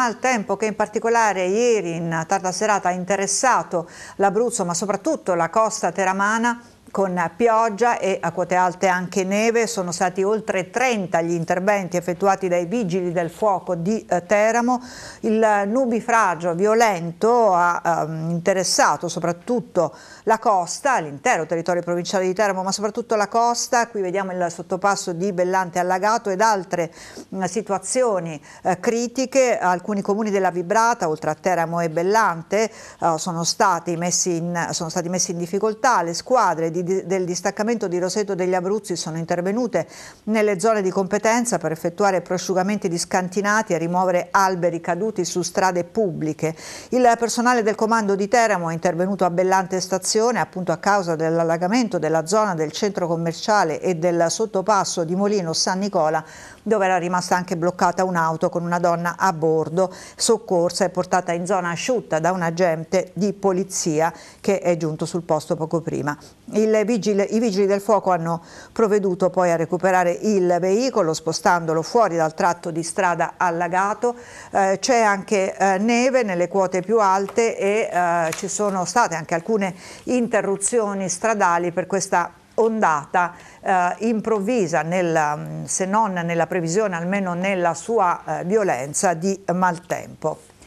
ma il tempo che in particolare ieri in tarda serata ha interessato l'Abruzzo ma soprattutto la costa teramana con pioggia e a quote alte anche neve, sono stati oltre 30 gli interventi effettuati dai vigili del fuoco di eh, Teramo. Il nubifragio violento ha ehm, interessato soprattutto la costa, l'intero territorio provinciale di Teramo, ma soprattutto la costa. Qui vediamo il sottopasso di Bellante allagato ed altre situazioni eh, critiche. Alcuni comuni della Vibrata, oltre a Teramo e Bellante, eh, sono stati, in, sono stati messi in difficoltà. Le squadre di di, del distaccamento di Roseto degli Abruzzi sono intervenute nelle zone di competenza per effettuare prosciugamenti di scantinati e rimuovere alberi caduti su strade pubbliche. Il personale del comando di Teramo è intervenuto a Bellante Stazione appunto a causa dell'allagamento della zona del centro commerciale e del sottopasso di Molino San Nicola dove era rimasta anche bloccata un'auto con una donna a bordo, soccorsa e portata in zona asciutta da un agente di polizia che è giunto sul posto poco prima. Il vigile, i vigili del fuoco hanno provveduto poi a recuperare il veicolo spostandolo fuori dal tratto di strada allagato. Eh, C'è anche eh, neve nelle quote più alte e eh, ci sono state anche alcune interruzioni stradali per questa ondata eh, improvvisa, nel, mm, se non nella previsione, almeno nella sua eh, violenza di maltempo.